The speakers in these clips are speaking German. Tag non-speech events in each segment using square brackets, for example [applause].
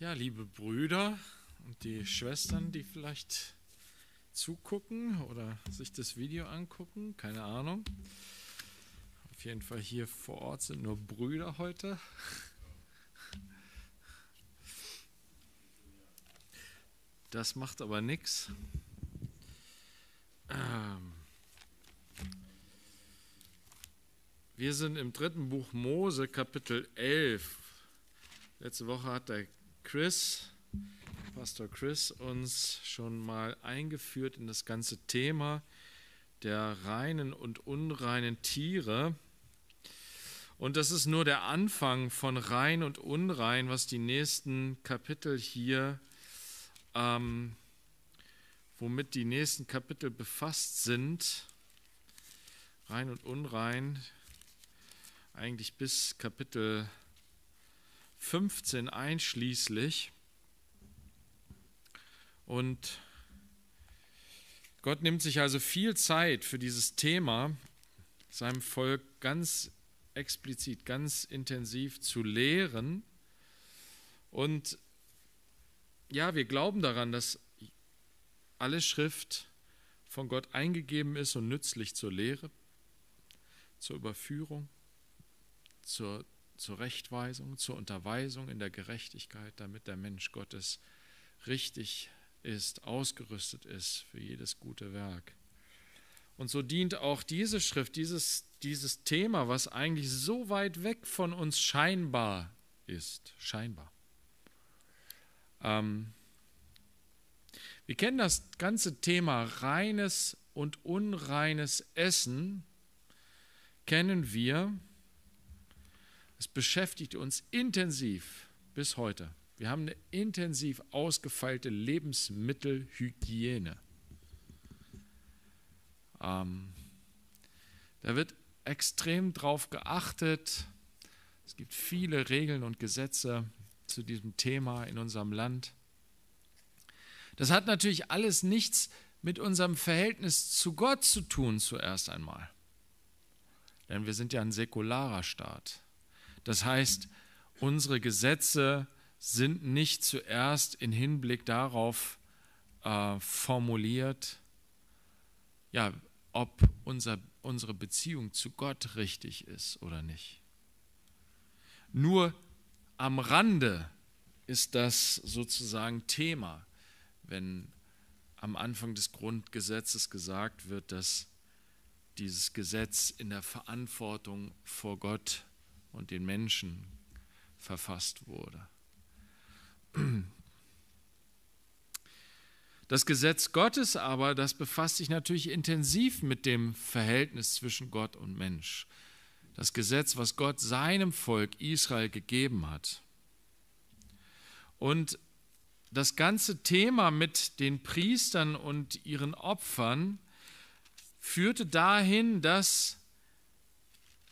Ja, liebe Brüder und die Schwestern, die vielleicht zugucken oder sich das Video angucken, keine Ahnung. Auf jeden Fall hier vor Ort sind nur Brüder heute. Das macht aber nichts. Ähm. Wir sind im dritten Buch Mose, Kapitel 11. Letzte Woche hat der Chris, Pastor Chris, uns schon mal eingeführt in das ganze Thema der reinen und unreinen Tiere. Und das ist nur der Anfang von rein und unrein, was die nächsten Kapitel hier, ähm, womit die nächsten Kapitel befasst sind. Rein und unrein, eigentlich bis Kapitel 15 einschließlich. Und Gott nimmt sich also viel Zeit für dieses Thema, seinem Volk ganz explizit, ganz intensiv zu lehren. Und ja, wir glauben daran, dass alle Schrift von Gott eingegeben ist und nützlich zur Lehre, zur Überführung, zur zur Rechtweisung, zur Unterweisung in der Gerechtigkeit, damit der Mensch Gottes richtig ist, ausgerüstet ist für jedes gute Werk. Und so dient auch diese Schrift, dieses, dieses Thema, was eigentlich so weit weg von uns scheinbar ist, scheinbar. Ähm, wir kennen das ganze Thema reines und unreines Essen, kennen wir es beschäftigt uns intensiv bis heute. Wir haben eine intensiv ausgefeilte Lebensmittelhygiene. Ähm, da wird extrem drauf geachtet. Es gibt viele Regeln und Gesetze zu diesem Thema in unserem Land. Das hat natürlich alles nichts mit unserem Verhältnis zu Gott zu tun zuerst einmal. Denn wir sind ja ein säkularer Staat. Das heißt, unsere Gesetze sind nicht zuerst in Hinblick darauf äh, formuliert, ja, ob unser, unsere Beziehung zu Gott richtig ist oder nicht. Nur am Rande ist das sozusagen Thema, wenn am Anfang des Grundgesetzes gesagt wird, dass dieses Gesetz in der Verantwortung vor Gott und den Menschen verfasst wurde. Das Gesetz Gottes aber, das befasst sich natürlich intensiv mit dem Verhältnis zwischen Gott und Mensch. Das Gesetz, was Gott seinem Volk Israel gegeben hat. Und das ganze Thema mit den Priestern und ihren Opfern führte dahin, dass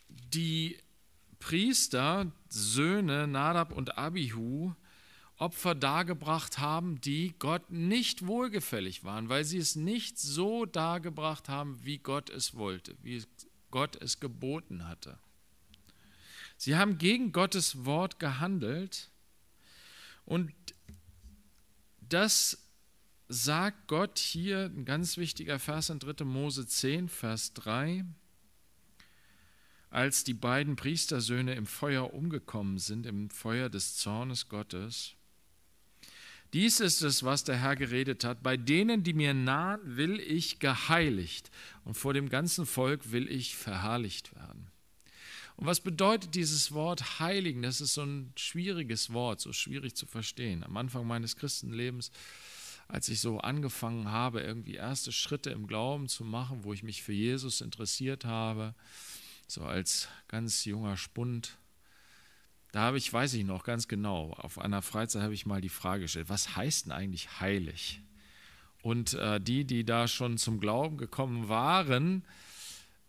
die Priester, Söhne Nadab und Abihu, Opfer dargebracht haben, die Gott nicht wohlgefällig waren, weil sie es nicht so dargebracht haben, wie Gott es wollte, wie Gott es geboten hatte. Sie haben gegen Gottes Wort gehandelt und das sagt Gott hier, ein ganz wichtiger Vers in 3. Mose 10, Vers 3 als die beiden Priestersöhne im Feuer umgekommen sind, im Feuer des Zornes Gottes. Dies ist es, was der Herr geredet hat. Bei denen, die mir nahen, will ich geheiligt und vor dem ganzen Volk will ich verherrlicht werden. Und was bedeutet dieses Wort heiligen? Das ist so ein schwieriges Wort, so schwierig zu verstehen. Am Anfang meines Christenlebens, als ich so angefangen habe, irgendwie erste Schritte im Glauben zu machen, wo ich mich für Jesus interessiert habe, so als ganz junger Spund. Da habe ich, weiß ich noch ganz genau, auf einer Freizeit habe ich mal die Frage gestellt, was heißt denn eigentlich heilig? Und äh, die, die da schon zum Glauben gekommen waren,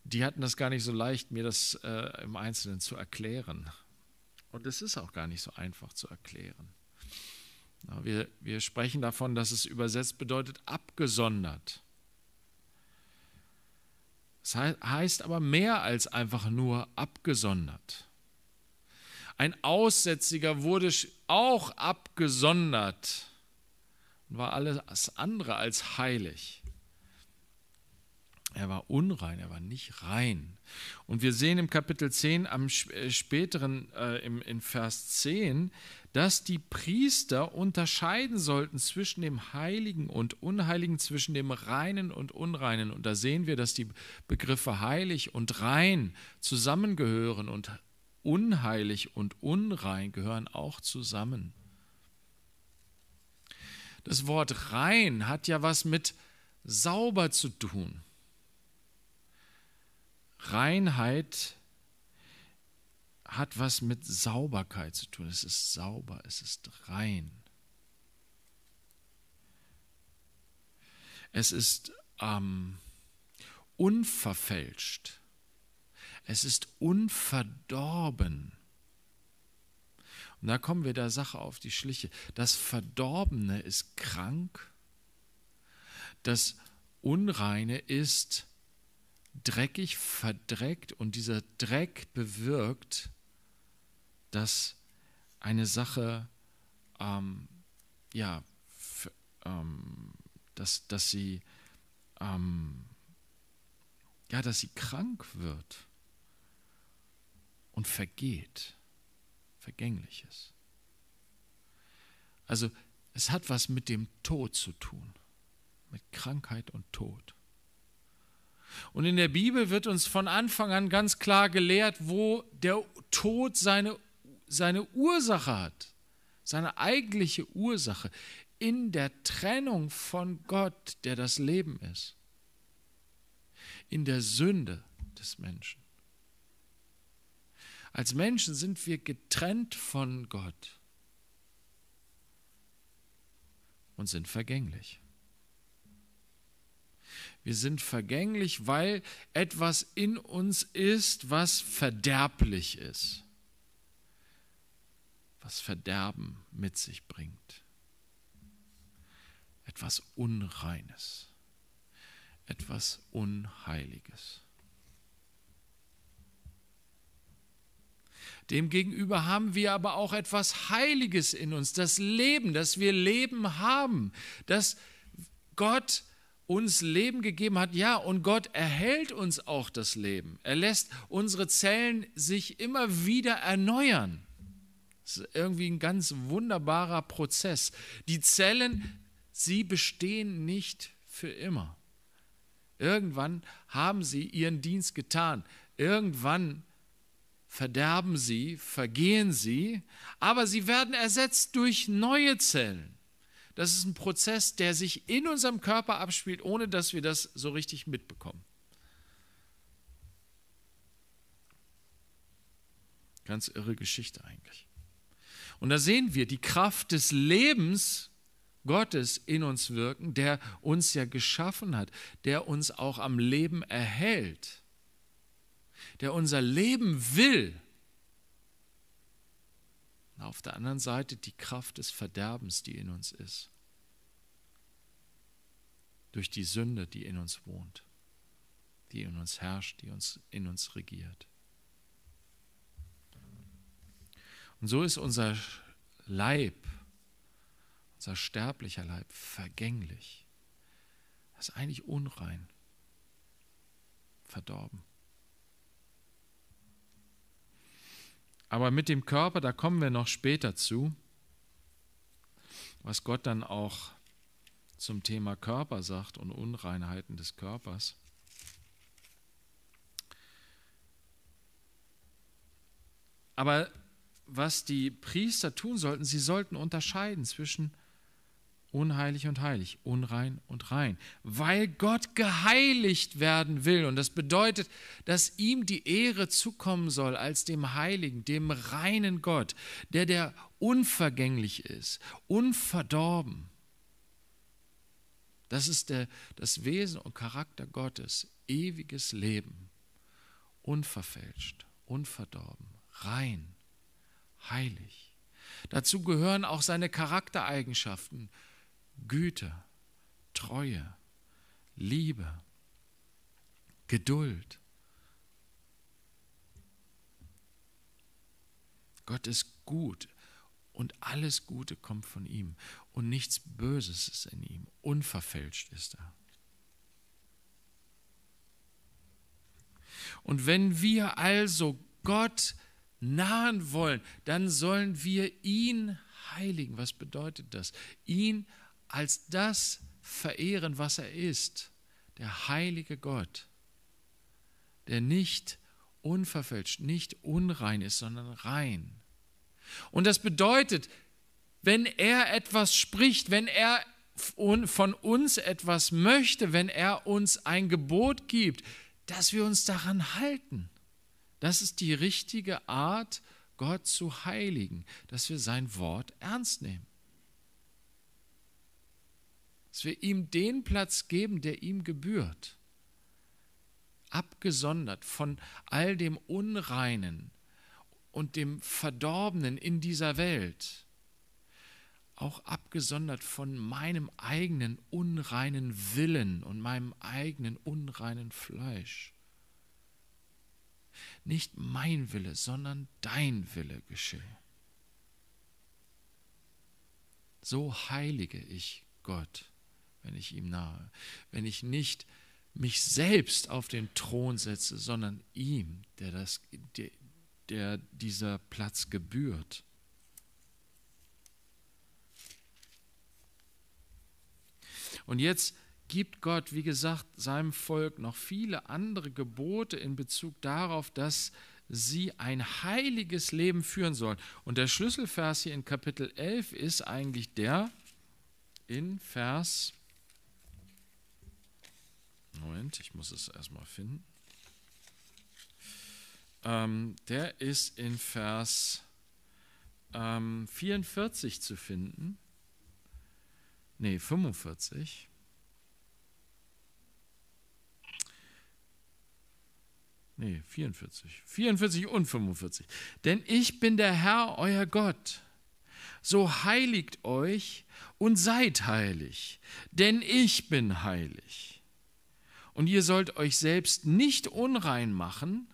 die hatten das gar nicht so leicht, mir das äh, im Einzelnen zu erklären. Und es ist auch gar nicht so einfach zu erklären. Na, wir, wir sprechen davon, dass es übersetzt bedeutet abgesondert. Das heißt aber mehr als einfach nur abgesondert. Ein Aussätziger wurde auch abgesondert und war alles andere als heilig. Er war unrein, er war nicht rein. Und wir sehen im Kapitel 10, am äh, späteren, äh, im, in Vers 10, dass die Priester unterscheiden sollten zwischen dem Heiligen und Unheiligen, zwischen dem Reinen und Unreinen. Und da sehen wir, dass die Begriffe heilig und rein zusammengehören und unheilig und unrein gehören auch zusammen. Das Wort rein hat ja was mit sauber zu tun. Reinheit ist hat was mit Sauberkeit zu tun. Es ist sauber, es ist rein. Es ist ähm, unverfälscht. Es ist unverdorben. Und da kommen wir der Sache auf die Schliche. Das Verdorbene ist krank. Das Unreine ist dreckig, verdreckt und dieser Dreck bewirkt, dass eine Sache, ähm, ja, ähm, dass, dass sie, ähm, ja, dass sie krank wird und vergeht, vergängliches. Also es hat was mit dem Tod zu tun, mit Krankheit und Tod. Und in der Bibel wird uns von Anfang an ganz klar gelehrt, wo der Tod seine seine Ursache hat, seine eigentliche Ursache in der Trennung von Gott, der das Leben ist, in der Sünde des Menschen. Als Menschen sind wir getrennt von Gott und sind vergänglich. Wir sind vergänglich, weil etwas in uns ist, was verderblich ist was Verderben mit sich bringt. Etwas Unreines, etwas Unheiliges. Demgegenüber haben wir aber auch etwas Heiliges in uns, das Leben, dass wir Leben haben, dass Gott uns Leben gegeben hat. Ja, und Gott erhält uns auch das Leben. Er lässt unsere Zellen sich immer wieder erneuern. Das ist irgendwie ein ganz wunderbarer Prozess. Die Zellen, sie bestehen nicht für immer. Irgendwann haben sie ihren Dienst getan. Irgendwann verderben sie, vergehen sie, aber sie werden ersetzt durch neue Zellen. Das ist ein Prozess, der sich in unserem Körper abspielt, ohne dass wir das so richtig mitbekommen. Ganz irre Geschichte eigentlich. Und da sehen wir die Kraft des Lebens Gottes in uns wirken, der uns ja geschaffen hat, der uns auch am Leben erhält, der unser Leben will. Und auf der anderen Seite die Kraft des Verderbens, die in uns ist, durch die Sünde, die in uns wohnt, die in uns herrscht, die uns in uns regiert. Und so ist unser Leib, unser sterblicher Leib, vergänglich. Das ist eigentlich unrein, verdorben. Aber mit dem Körper, da kommen wir noch später zu, was Gott dann auch zum Thema Körper sagt und Unreinheiten des Körpers. Aber was die Priester tun sollten, sie sollten unterscheiden zwischen unheilig und heilig, unrein und rein, weil Gott geheiligt werden will. Und das bedeutet, dass ihm die Ehre zukommen soll als dem heiligen, dem reinen Gott, der der unvergänglich ist, unverdorben. Das ist der, das Wesen und Charakter Gottes, ewiges Leben, unverfälscht, unverdorben, rein heilig. Dazu gehören auch seine Charaktereigenschaften, Güte, Treue, Liebe, Geduld. Gott ist gut und alles Gute kommt von ihm und nichts Böses ist in ihm, unverfälscht ist er. Und wenn wir also Gott nahen wollen, dann sollen wir ihn heiligen. Was bedeutet das? Ihn als das verehren, was er ist, der heilige Gott, der nicht unverfälscht, nicht unrein ist, sondern rein. Und das bedeutet, wenn er etwas spricht, wenn er von uns etwas möchte, wenn er uns ein Gebot gibt, dass wir uns daran halten. Das ist die richtige Art, Gott zu heiligen, dass wir sein Wort ernst nehmen. Dass wir ihm den Platz geben, der ihm gebührt. Abgesondert von all dem Unreinen und dem Verdorbenen in dieser Welt. Auch abgesondert von meinem eigenen unreinen Willen und meinem eigenen unreinen Fleisch nicht mein Wille, sondern dein Wille geschehe. So heilige ich Gott, wenn ich ihm nahe, wenn ich nicht mich selbst auf den Thron setze, sondern ihm, der, das, der, der dieser Platz gebührt. Und jetzt gibt Gott, wie gesagt, seinem Volk noch viele andere Gebote in Bezug darauf, dass sie ein heiliges Leben führen sollen. Und der Schlüsselvers hier in Kapitel 11 ist eigentlich der in Vers Moment, ich muss es erstmal finden. Ähm, der ist in Vers ähm, 44 zu finden. Nee, 45. Nee, 44. 44 und 45. Denn ich bin der Herr, euer Gott. So heiligt euch und seid heilig, denn ich bin heilig. Und ihr sollt euch selbst nicht unrein machen.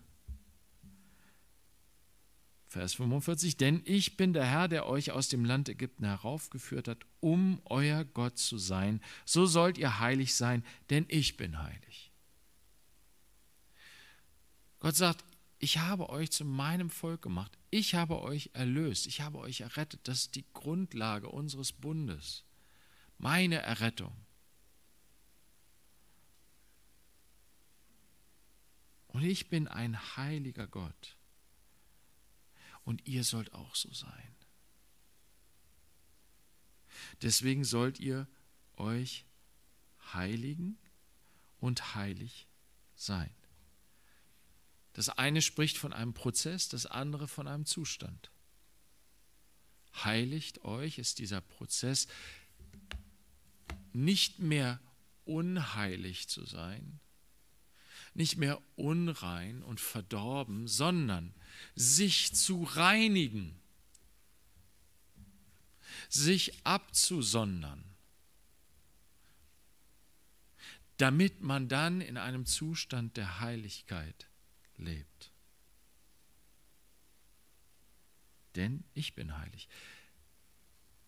Vers 45, denn ich bin der Herr, der euch aus dem Land Ägypten heraufgeführt hat, um euer Gott zu sein. So sollt ihr heilig sein, denn ich bin heilig. Gott sagt, ich habe euch zu meinem Volk gemacht. Ich habe euch erlöst. Ich habe euch errettet. Das ist die Grundlage unseres Bundes. Meine Errettung. Und ich bin ein heiliger Gott. Und ihr sollt auch so sein. Deswegen sollt ihr euch heiligen und heilig sein. Das eine spricht von einem Prozess, das andere von einem Zustand. Heiligt euch ist dieser Prozess, nicht mehr unheilig zu sein, nicht mehr unrein und verdorben, sondern sich zu reinigen, sich abzusondern, damit man dann in einem Zustand der Heiligkeit lebt. Denn ich bin heilig.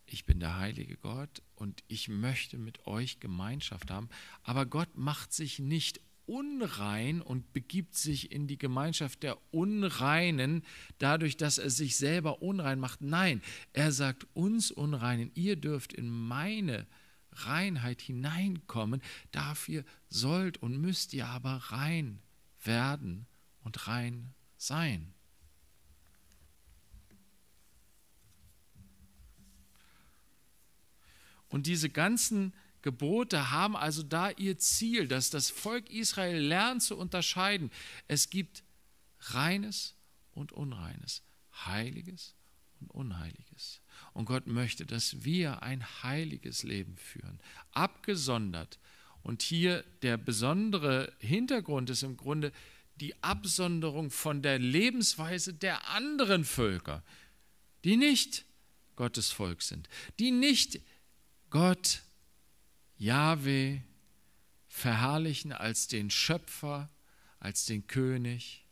Ich bin der heilige Gott und ich möchte mit euch Gemeinschaft haben. Aber Gott macht sich nicht unrein und begibt sich in die Gemeinschaft der Unreinen, dadurch, dass er sich selber unrein macht. Nein, er sagt uns Unreinen, ihr dürft in meine Reinheit hineinkommen, dafür sollt und müsst ihr aber rein werden und rein sein. Und diese ganzen Gebote haben also da ihr Ziel, dass das Volk Israel lernt zu unterscheiden. Es gibt reines und unreines, heiliges und unheiliges. Und Gott möchte, dass wir ein heiliges Leben führen, abgesondert. Und hier der besondere Hintergrund ist im Grunde, die Absonderung von der Lebensweise der anderen Völker, die nicht Gottes Volk sind, die nicht Gott, Yahweh, verherrlichen als den Schöpfer, als den König,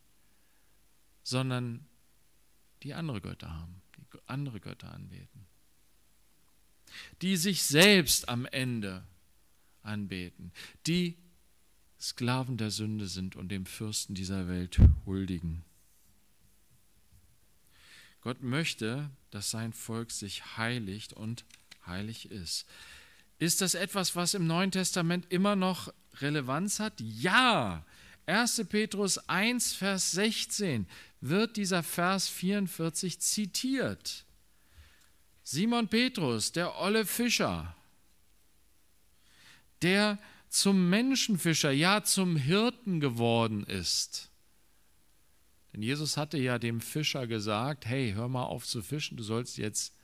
sondern die andere Götter haben, die andere Götter anbeten, die sich selbst am Ende anbeten, die Sklaven der Sünde sind und dem Fürsten dieser Welt huldigen. Gott möchte, dass sein Volk sich heiligt und heilig ist. Ist das etwas, was im Neuen Testament immer noch Relevanz hat? Ja. 1. Petrus 1, Vers 16 wird dieser Vers 44 zitiert. Simon Petrus, der olle Fischer, der zum Menschenfischer, ja zum Hirten geworden ist. Denn Jesus hatte ja dem Fischer gesagt, hey, hör mal auf zu fischen, du sollst jetzt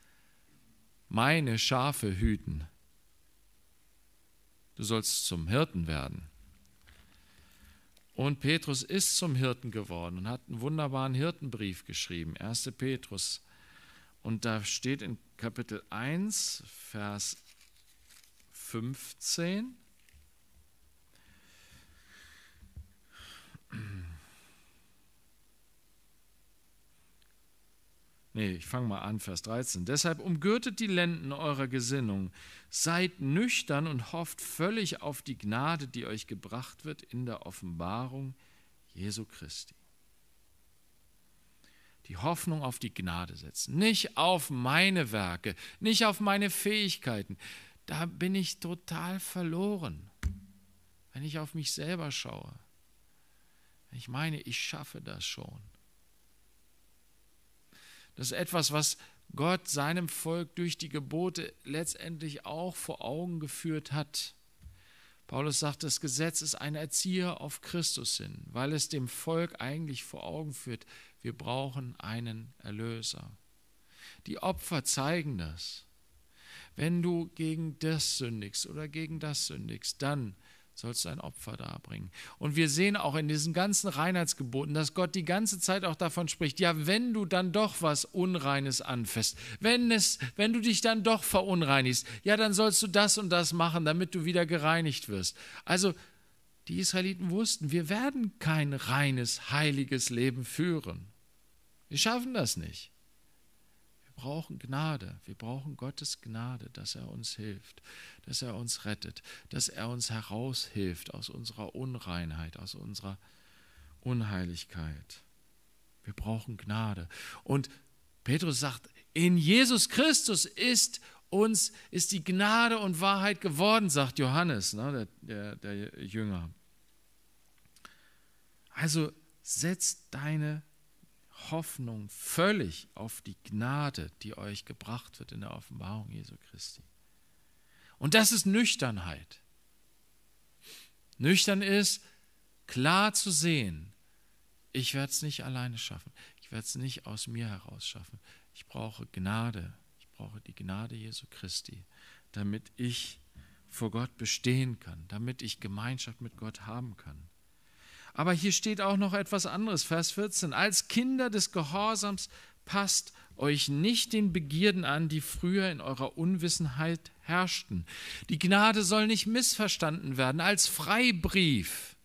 meine Schafe hüten. Du sollst zum Hirten werden. Und Petrus ist zum Hirten geworden und hat einen wunderbaren Hirtenbrief geschrieben, 1. Petrus. Und da steht in Kapitel 1, Vers 15, Nee, ich fange mal an, Vers 13. Deshalb umgürtet die Lenden eurer Gesinnung, seid nüchtern und hofft völlig auf die Gnade, die euch gebracht wird in der Offenbarung Jesu Christi. Die Hoffnung auf die Gnade setzen, nicht auf meine Werke, nicht auf meine Fähigkeiten. Da bin ich total verloren, wenn ich auf mich selber schaue. Ich meine, ich schaffe das schon. Das ist etwas, was Gott seinem Volk durch die Gebote letztendlich auch vor Augen geführt hat. Paulus sagt, das Gesetz ist ein Erzieher auf Christus hin, weil es dem Volk eigentlich vor Augen führt, wir brauchen einen Erlöser. Die Opfer zeigen das. Wenn du gegen das sündigst oder gegen das sündigst, dann sollst ein Opfer darbringen. Und wir sehen auch in diesen ganzen Reinheitsgeboten, dass Gott die ganze Zeit auch davon spricht, ja, wenn du dann doch was Unreines anfest, wenn, es, wenn du dich dann doch verunreinigst, ja, dann sollst du das und das machen, damit du wieder gereinigt wirst. Also die Israeliten wussten, wir werden kein reines, heiliges Leben führen. Wir schaffen das nicht brauchen Gnade. Wir brauchen Gottes Gnade, dass er uns hilft, dass er uns rettet, dass er uns heraushilft aus unserer Unreinheit, aus unserer Unheiligkeit. Wir brauchen Gnade. Und Petrus sagt, in Jesus Christus ist uns, ist die Gnade und Wahrheit geworden, sagt Johannes, ne, der, der, der Jünger. Also setz deine Hoffnung völlig auf die Gnade, die euch gebracht wird in der Offenbarung Jesu Christi. Und das ist Nüchternheit. Nüchtern ist, klar zu sehen, ich werde es nicht alleine schaffen. Ich werde es nicht aus mir heraus schaffen. Ich brauche Gnade. Ich brauche die Gnade Jesu Christi, damit ich vor Gott bestehen kann, damit ich Gemeinschaft mit Gott haben kann. Aber hier steht auch noch etwas anderes, Vers 14. Als Kinder des Gehorsams passt euch nicht den Begierden an, die früher in eurer Unwissenheit herrschten. Die Gnade soll nicht missverstanden werden als Freibrief.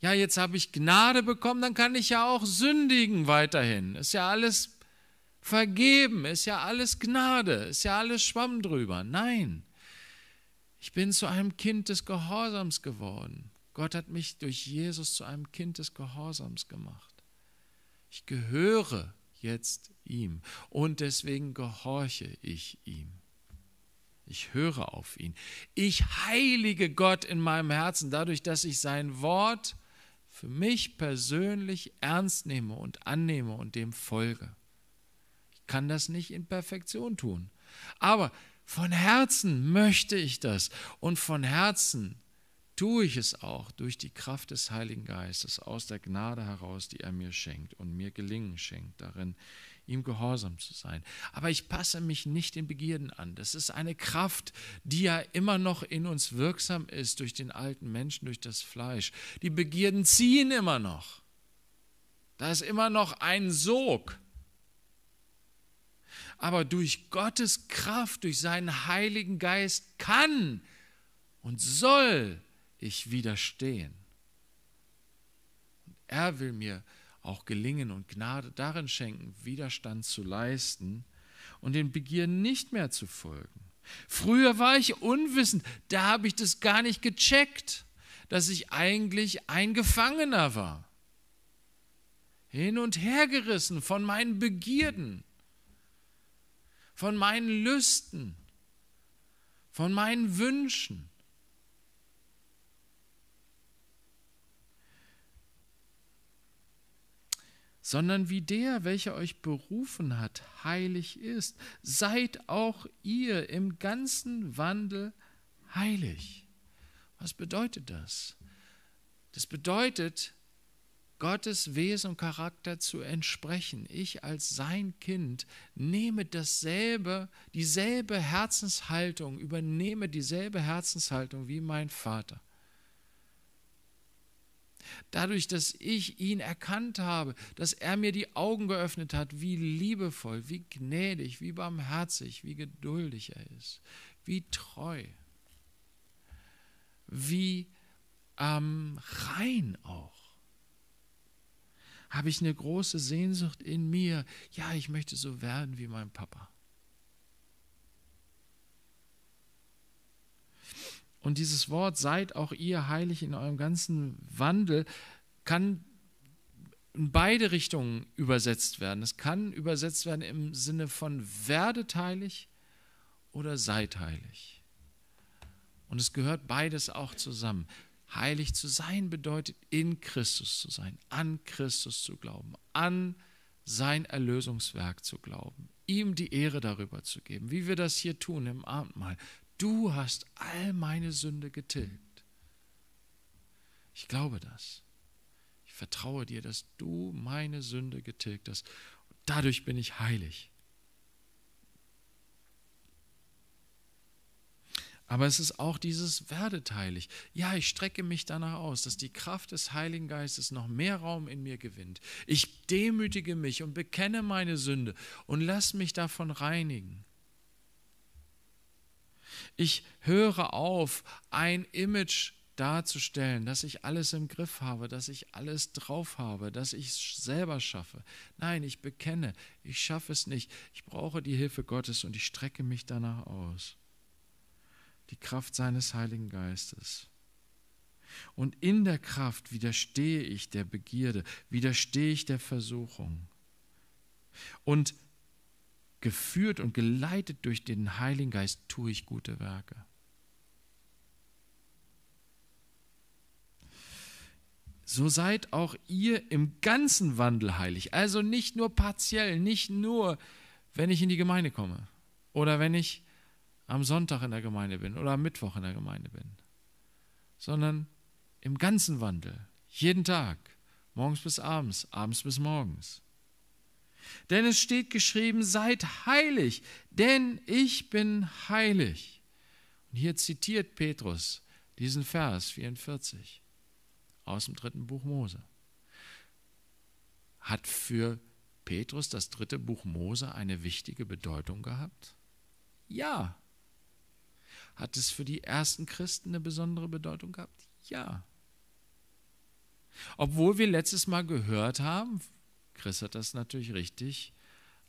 Ja, jetzt habe ich Gnade bekommen, dann kann ich ja auch sündigen weiterhin. Ist ja alles vergeben, ist ja alles Gnade, ist ja alles Schwamm drüber. Nein, ich bin zu einem Kind des Gehorsams geworden. Gott hat mich durch Jesus zu einem Kind des Gehorsams gemacht. Ich gehöre jetzt ihm und deswegen gehorche ich ihm. Ich höre auf ihn. Ich heilige Gott in meinem Herzen dadurch, dass ich sein Wort für mich persönlich ernst nehme und annehme und dem folge. Ich kann das nicht in Perfektion tun, aber von Herzen möchte ich das und von Herzen tue ich es auch durch die Kraft des Heiligen Geistes aus der Gnade heraus, die er mir schenkt und mir gelingen schenkt darin, ihm gehorsam zu sein. Aber ich passe mich nicht den Begierden an. Das ist eine Kraft, die ja immer noch in uns wirksam ist durch den alten Menschen, durch das Fleisch. Die Begierden ziehen immer noch. Da ist immer noch ein Sog. Aber durch Gottes Kraft, durch seinen Heiligen Geist kann und soll ich widerstehen. Und er will mir auch gelingen und Gnade darin schenken, Widerstand zu leisten und den Begierden nicht mehr zu folgen. Früher war ich unwissend, da habe ich das gar nicht gecheckt, dass ich eigentlich ein Gefangener war. Hin und her gerissen von meinen Begierden, von meinen Lüsten, von meinen Wünschen. sondern wie der, welcher euch berufen hat, heilig ist, seid auch ihr im ganzen Wandel heilig. Was bedeutet das? Das bedeutet, Gottes Wesen und Charakter zu entsprechen. Ich als sein Kind nehme dasselbe, dieselbe Herzenshaltung, übernehme dieselbe Herzenshaltung wie mein Vater dadurch, dass ich ihn erkannt habe, dass er mir die Augen geöffnet hat, wie liebevoll, wie gnädig, wie barmherzig, wie geduldig er ist, wie treu, wie ähm, rein auch. Habe ich eine große Sehnsucht in mir? Ja, ich möchte so werden wie mein Papa. Und dieses Wort, seid auch ihr heilig in eurem ganzen Wandel, kann in beide Richtungen übersetzt werden. Es kann übersetzt werden im Sinne von werdet heilig oder seid heilig. Und es gehört beides auch zusammen. Heilig zu sein bedeutet, in Christus zu sein, an Christus zu glauben, an sein Erlösungswerk zu glauben, ihm die Ehre darüber zu geben, wie wir das hier tun im Abendmahl. Du hast all meine Sünde getilgt. Ich glaube das. Ich vertraue dir, dass du meine Sünde getilgt hast. Und dadurch bin ich heilig. Aber es ist auch dieses werdet heilig. Ja, ich strecke mich danach aus, dass die Kraft des Heiligen Geistes noch mehr Raum in mir gewinnt. Ich demütige mich und bekenne meine Sünde und lass mich davon reinigen. Ich höre auf, ein Image darzustellen, dass ich alles im Griff habe, dass ich alles drauf habe, dass ich es selber schaffe. Nein, ich bekenne, ich schaffe es nicht. Ich brauche die Hilfe Gottes und ich strecke mich danach aus. Die Kraft seines Heiligen Geistes. Und in der Kraft widerstehe ich der Begierde, widerstehe ich der Versuchung. Und geführt und geleitet durch den Heiligen Geist tue ich gute Werke. So seid auch ihr im ganzen Wandel heilig. Also nicht nur partiell, nicht nur, wenn ich in die Gemeinde komme oder wenn ich am Sonntag in der Gemeinde bin oder am Mittwoch in der Gemeinde bin, sondern im ganzen Wandel, jeden Tag, morgens bis abends, abends bis morgens. Denn es steht geschrieben, seid heilig, denn ich bin heilig. Und hier zitiert Petrus diesen Vers 44 aus dem dritten Buch Mose. Hat für Petrus das dritte Buch Mose eine wichtige Bedeutung gehabt? Ja. Hat es für die ersten Christen eine besondere Bedeutung gehabt? Ja. Obwohl wir letztes Mal gehört haben Chris hat das natürlich richtig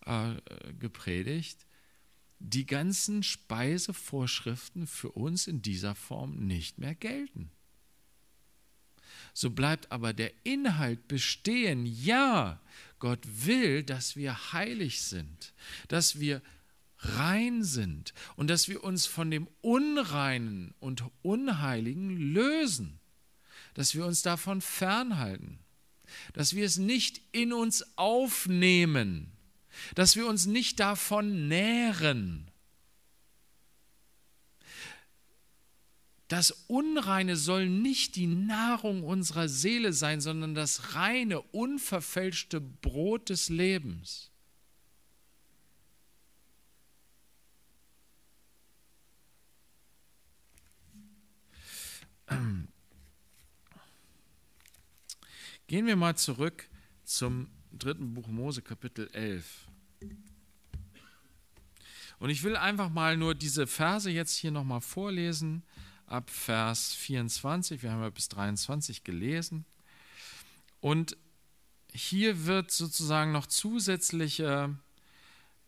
äh, gepredigt, die ganzen Speisevorschriften für uns in dieser Form nicht mehr gelten. So bleibt aber der Inhalt bestehen. Ja, Gott will, dass wir heilig sind, dass wir rein sind und dass wir uns von dem Unreinen und Unheiligen lösen, dass wir uns davon fernhalten dass wir es nicht in uns aufnehmen, dass wir uns nicht davon nähren. Das Unreine soll nicht die Nahrung unserer Seele sein, sondern das reine, unverfälschte Brot des Lebens. Ähm, Gehen wir mal zurück zum dritten Buch Mose, Kapitel 11. Und ich will einfach mal nur diese Verse jetzt hier nochmal vorlesen, ab Vers 24, wir haben ja bis 23 gelesen. Und hier wird sozusagen noch zusätzliche,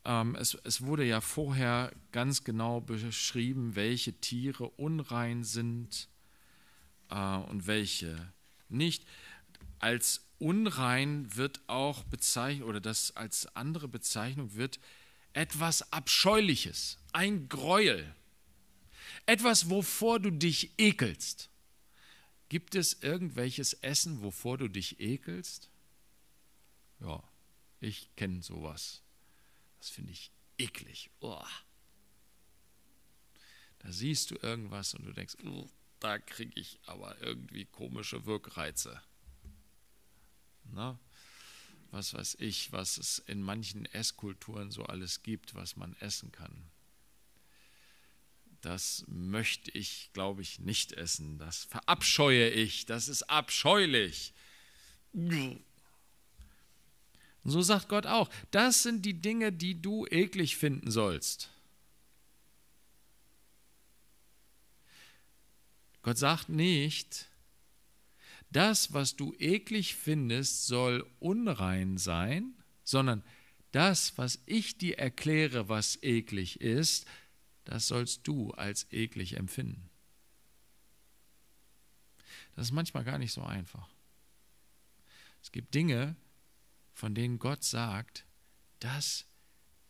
ähm, es, es wurde ja vorher ganz genau beschrieben, welche Tiere unrein sind äh, und welche nicht. Als unrein wird auch bezeichnet, oder das als andere Bezeichnung wird etwas Abscheuliches, ein Gräuel, etwas, wovor du dich ekelst. Gibt es irgendwelches Essen, wovor du dich ekelst? Ja, ich kenne sowas. Das finde ich eklig. Oh. Da siehst du irgendwas und du denkst, oh, da kriege ich aber irgendwie komische Wirkreize. Ne? Was weiß ich, was es in manchen Esskulturen so alles gibt, was man essen kann. Das möchte ich, glaube ich, nicht essen. Das verabscheue ich. Das ist abscheulich. Und so sagt Gott auch, das sind die Dinge, die du eklig finden sollst. Gott sagt nicht, das, was du eklig findest, soll unrein sein, sondern das, was ich dir erkläre, was eklig ist, das sollst du als eklig empfinden. Das ist manchmal gar nicht so einfach. Es gibt Dinge, von denen Gott sagt, das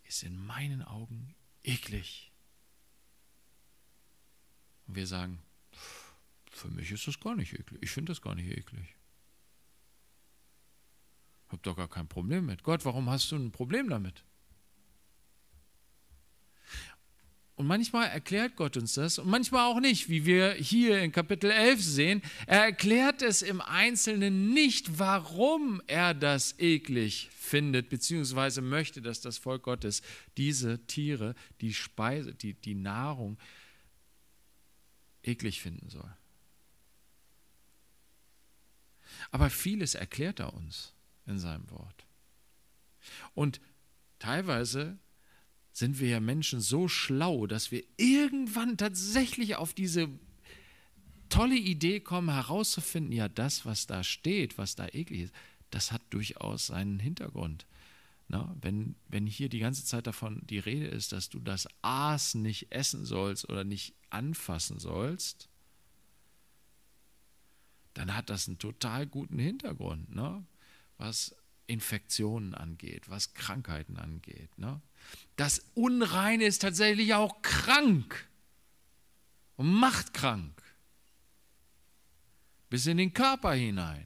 ist in meinen Augen eklig. Und wir sagen, für mich ist das gar nicht eklig. Ich finde das gar nicht eklig. Hab doch gar kein Problem mit. Gott, warum hast du ein Problem damit? Und manchmal erklärt Gott uns das und manchmal auch nicht, wie wir hier in Kapitel 11 sehen. Er erklärt es im Einzelnen nicht, warum er das eklig findet, beziehungsweise möchte, dass das Volk Gottes diese Tiere, die Speise, die, die Nahrung eklig finden soll. Aber vieles erklärt er uns in seinem Wort. Und teilweise sind wir ja Menschen so schlau, dass wir irgendwann tatsächlich auf diese tolle Idee kommen, herauszufinden, ja, das, was da steht, was da eklig ist, das hat durchaus seinen Hintergrund. Na, wenn, wenn hier die ganze Zeit davon die Rede ist, dass du das Aas nicht essen sollst oder nicht anfassen sollst, dann hat das einen total guten Hintergrund, ne? was Infektionen angeht, was Krankheiten angeht. Ne? Das Unreine ist tatsächlich auch krank und macht krank bis in den Körper hinein.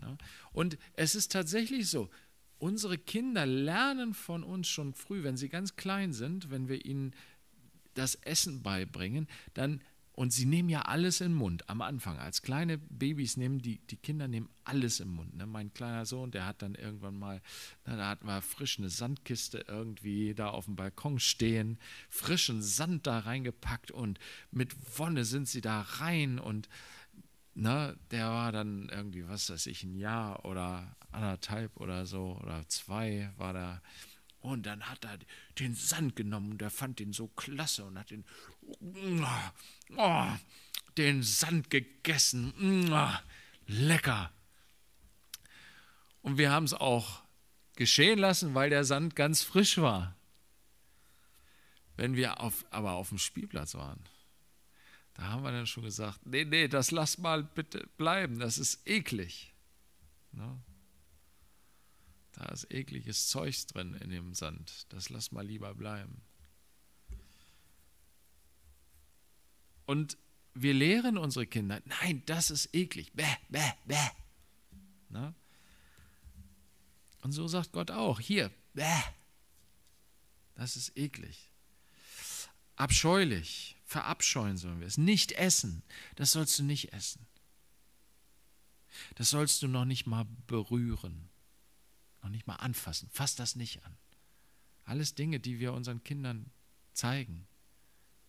Ne? Und es ist tatsächlich so, unsere Kinder lernen von uns schon früh, wenn sie ganz klein sind, wenn wir ihnen das Essen beibringen, dann und sie nehmen ja alles in den Mund am Anfang. Als kleine Babys nehmen die, die Kinder nehmen alles im Mund. Ne? Mein kleiner Sohn, der hat dann irgendwann mal, da hatten wir frisch eine Sandkiste irgendwie da auf dem Balkon stehen, frischen Sand da reingepackt und mit Wonne sind sie da rein und na, ne, der war dann irgendwie, was weiß ich, ein Jahr oder anderthalb oder so oder zwei war da. Und dann hat er den Sand genommen und der fand den so klasse und hat den Oh, den Sand gegessen. Oh, lecker. Und wir haben es auch geschehen lassen, weil der Sand ganz frisch war. Wenn wir auf, aber auf dem Spielplatz waren, da haben wir dann schon gesagt, nee, nee, das lass mal bitte bleiben, das ist eklig. Ne? Da ist ekliges Zeugs drin in dem Sand, das lass mal lieber bleiben. Und wir lehren unsere Kinder, nein, das ist eklig. Bäh, bäh, bäh. Na? Und so sagt Gott auch, hier, bäh. Das ist eklig. Abscheulich, verabscheuen sollen wir es. Nicht essen, das sollst du nicht essen. Das sollst du noch nicht mal berühren, noch nicht mal anfassen. Fass das nicht an. Alles Dinge, die wir unseren Kindern zeigen,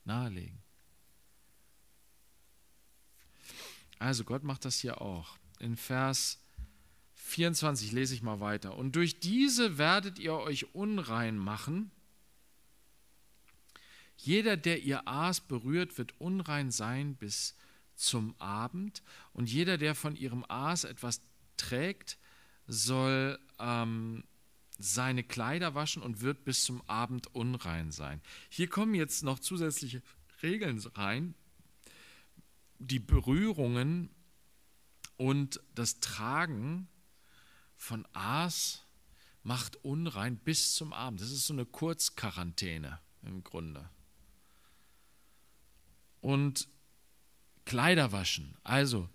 nahelegen. Also Gott macht das hier auch. In Vers 24 lese ich mal weiter. Und durch diese werdet ihr euch unrein machen. Jeder, der ihr Aas berührt, wird unrein sein bis zum Abend. Und jeder, der von ihrem Aas etwas trägt, soll ähm, seine Kleider waschen und wird bis zum Abend unrein sein. Hier kommen jetzt noch zusätzliche Regeln rein, die Berührungen und das Tragen von Aas macht unrein bis zum Abend. Das ist so eine Kurzquarantäne im Grunde. Und Kleider waschen, also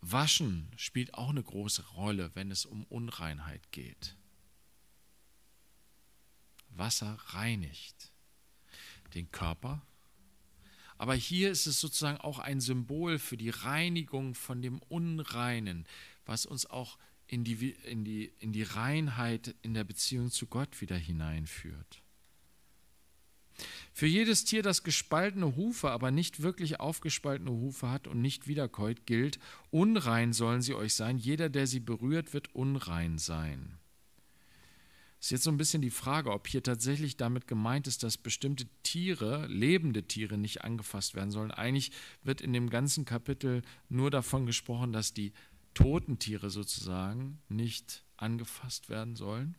waschen spielt auch eine große Rolle, wenn es um Unreinheit geht. Wasser reinigt den Körper aber hier ist es sozusagen auch ein Symbol für die Reinigung von dem Unreinen, was uns auch in die, in die, in die Reinheit in der Beziehung zu Gott wieder hineinführt. Für jedes Tier, das gespaltene Hufe, aber nicht wirklich aufgespaltene Hufe hat und nicht wiederkäut, gilt, unrein sollen sie euch sein, jeder, der sie berührt, wird unrein sein. Ist jetzt so ein bisschen die Frage, ob hier tatsächlich damit gemeint ist, dass bestimmte Tiere, lebende Tiere, nicht angefasst werden sollen. Eigentlich wird in dem ganzen Kapitel nur davon gesprochen, dass die toten Tiere sozusagen nicht angefasst werden sollen.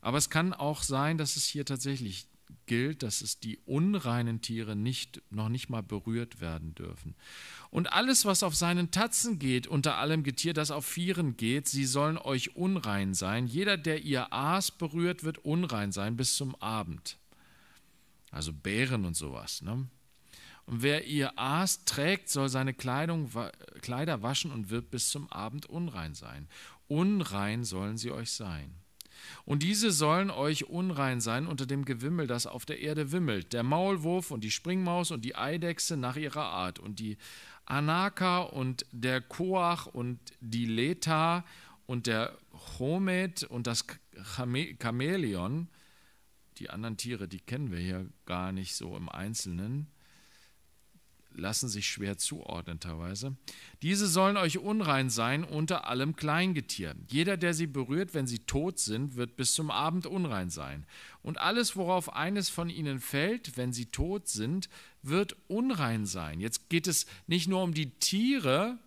Aber es kann auch sein, dass es hier tatsächlich gilt, dass es die unreinen Tiere nicht, noch nicht mal berührt werden dürfen. Und alles, was auf seinen Tatzen geht, unter allem Getier, das auf Vieren geht, sie sollen euch unrein sein. Jeder, der ihr Aas berührt, wird unrein sein bis zum Abend. Also Bären und sowas. Ne? Und wer ihr Aas trägt, soll seine Kleidung, Kleider waschen und wird bis zum Abend unrein sein. Unrein sollen sie euch sein. Und diese sollen euch unrein sein unter dem Gewimmel, das auf der Erde wimmelt, der Maulwurf und die Springmaus und die Eidechse nach ihrer Art und die Anaka und der Koach und die Leta und der Chomet und das Chamäleon. Die anderen Tiere, die kennen wir hier gar nicht so im Einzelnen lassen sich schwer zuordnen teilweise. Diese sollen euch unrein sein, unter allem Kleingetier. Jeder, der sie berührt, wenn sie tot sind, wird bis zum Abend unrein sein. Und alles, worauf eines von ihnen fällt, wenn sie tot sind, wird unrein sein. Jetzt geht es nicht nur um die Tiere,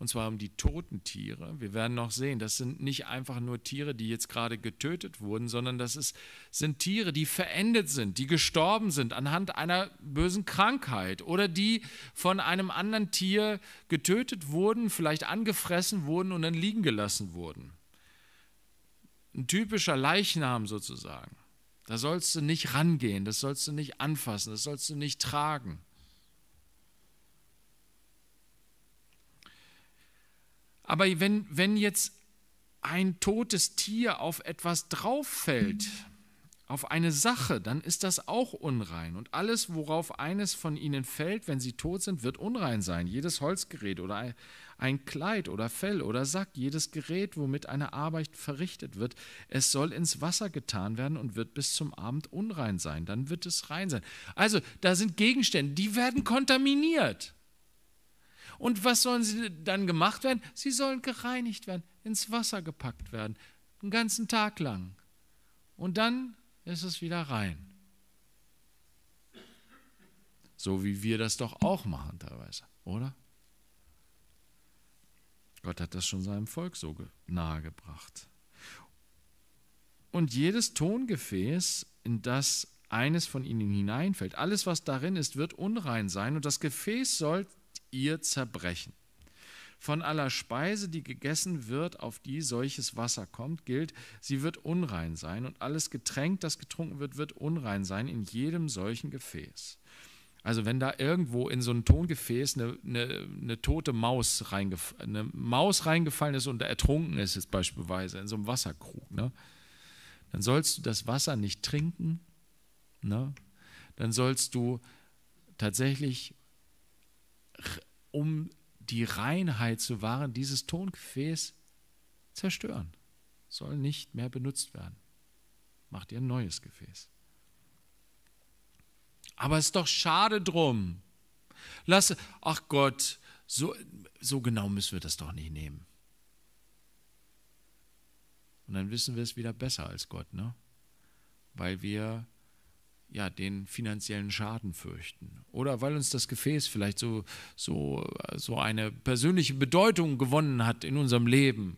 und zwar um die toten Tiere. Wir werden noch sehen, das sind nicht einfach nur Tiere, die jetzt gerade getötet wurden, sondern das ist, sind Tiere, die verendet sind, die gestorben sind anhand einer bösen Krankheit oder die von einem anderen Tier getötet wurden, vielleicht angefressen wurden und dann liegen gelassen wurden. Ein typischer Leichnam sozusagen. Da sollst du nicht rangehen, das sollst du nicht anfassen, das sollst du nicht tragen. Aber wenn, wenn jetzt ein totes Tier auf etwas drauffällt, auf eine Sache, dann ist das auch unrein. Und alles, worauf eines von ihnen fällt, wenn sie tot sind, wird unrein sein. Jedes Holzgerät oder ein Kleid oder Fell oder Sack, jedes Gerät, womit eine Arbeit verrichtet wird, es soll ins Wasser getan werden und wird bis zum Abend unrein sein. Dann wird es rein sein. Also, da sind Gegenstände, die werden kontaminiert. Und was sollen sie dann gemacht werden? Sie sollen gereinigt werden, ins Wasser gepackt werden, einen ganzen Tag lang. Und dann ist es wieder rein. So wie wir das doch auch machen teilweise, oder? Gott hat das schon seinem Volk so nahegebracht. Und jedes Tongefäß, in das eines von ihnen hineinfällt, alles, was darin ist, wird unrein sein, und das Gefäß soll ihr zerbrechen. Von aller Speise, die gegessen wird, auf die solches Wasser kommt, gilt, sie wird unrein sein, und alles Getränk, das getrunken wird, wird unrein sein in jedem solchen Gefäß. Also wenn da irgendwo in so ein Tongefäß eine, eine, eine tote Maus, reingef eine Maus reingefallen ist und ertrunken ist, ist beispielsweise in so einem Wasserkrug, ne? dann sollst du das Wasser nicht trinken, ne? dann sollst du tatsächlich um die Reinheit zu wahren, dieses Tongefäß zerstören. Soll nicht mehr benutzt werden. Macht ihr ein neues Gefäß. Aber es ist doch schade drum. Lass, ach Gott, so, so genau müssen wir das doch nicht nehmen. Und dann wissen wir es wieder besser als Gott, ne? Weil wir ja, den finanziellen Schaden fürchten. Oder weil uns das Gefäß vielleicht so, so, äh, so eine persönliche Bedeutung gewonnen hat in unserem Leben.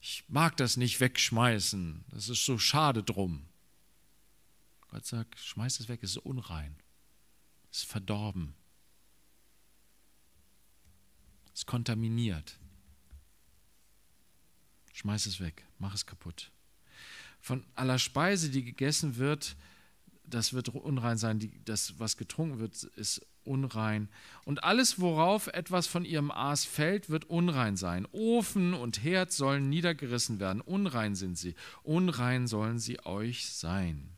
Ich mag das nicht wegschmeißen. Das ist so schade drum. Gott sagt, schmeiß es weg, es ist unrein. Es ist verdorben. Es ist kontaminiert. Schmeiß es weg, mach es kaputt. Von aller Speise, die gegessen wird, das wird unrein sein, die, das, was getrunken wird, ist unrein. Und alles, worauf etwas von ihrem Aas fällt, wird unrein sein. Ofen und Herd sollen niedergerissen werden. Unrein sind sie. Unrein sollen sie euch sein.